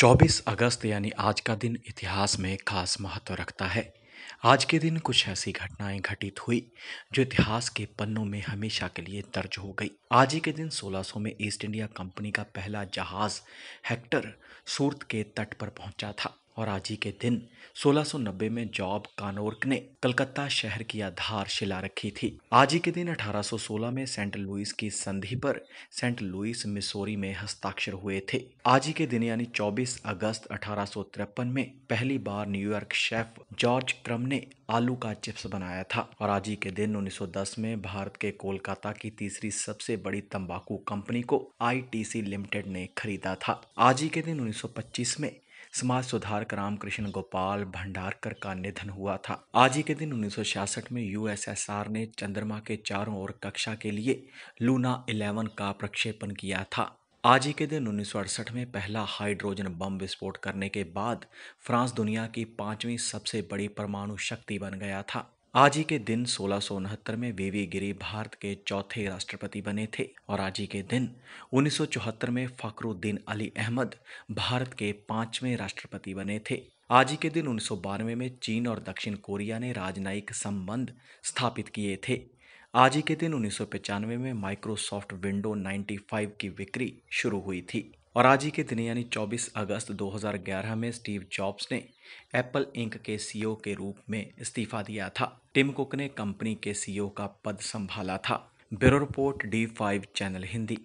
24 अगस्त यानी आज का दिन इतिहास में खास महत्व रखता है आज के दिन कुछ ऐसी घटनाएं घटित हुई जो इतिहास के पन्नों में हमेशा के लिए दर्ज हो गई आज ही के दिन 1600 में ईस्ट इंडिया कंपनी का पहला जहाज हेक्टर सूरत के तट पर पहुंचा था और आज ही के दिन 1690 में जॉब कानोर्क ने कलकत्ता शहर की आधार शिला रखी थी आज ही के दिन 1816 में सेंट लुइस की संधि पर सेंट लुइस मिसोरी में हस्ताक्षर हुए थे आज ही के दिन यानी 24 अगस्त अठारह में पहली बार न्यूयॉर्क शेफ जॉर्ज क्रम ने आलू का चिप्स बनाया था और आज ही के दिन 1910 में भारत के कोलकाता की तीसरी सबसे बड़ी तंबाकू कंपनी को आईटीसी लिमिटेड ने खरीदा था आज ही के दिन 1925 में समाज सुधारक रामकृष्ण गोपाल भंडारकर का निधन हुआ था आज ही के दिन 1966 में यूएसएसआर ने चंद्रमा के चारों ओर कक्षा के लिए लूना 11 का प्रक्षेपण किया था आज ही के दिन उन्नीस में पहला हाइड्रोजन बम विस्फोट करने के बाद फ्रांस दुनिया की पांचवी सबसे बड़ी परमाणु शक्ति बन गया था आज ही के दिन सोलह में वीवी गिरी भारत के चौथे राष्ट्रपति बने थे और आज ही के दिन 1974 में फखरुद्दीन अली अहमद भारत के पांचवें राष्ट्रपति बने थे आज ही के दिन उन्नीस में चीन और दक्षिण कोरिया ने राजनयिक संबंध स्थापित किए थे आज ही के दिन उन्नीस में माइक्रोसॉफ्ट विंडो 95 की बिक्री शुरू हुई थी और आज ही के दिन यानी 24 अगस्त 2011 में स्टीव जॉब्स ने एप्पल इंक के सीईओ के रूप में इस्तीफा दिया था टिम कुक ने कंपनी के सीईओ का पद संभाला था bureau report D five channel Hindi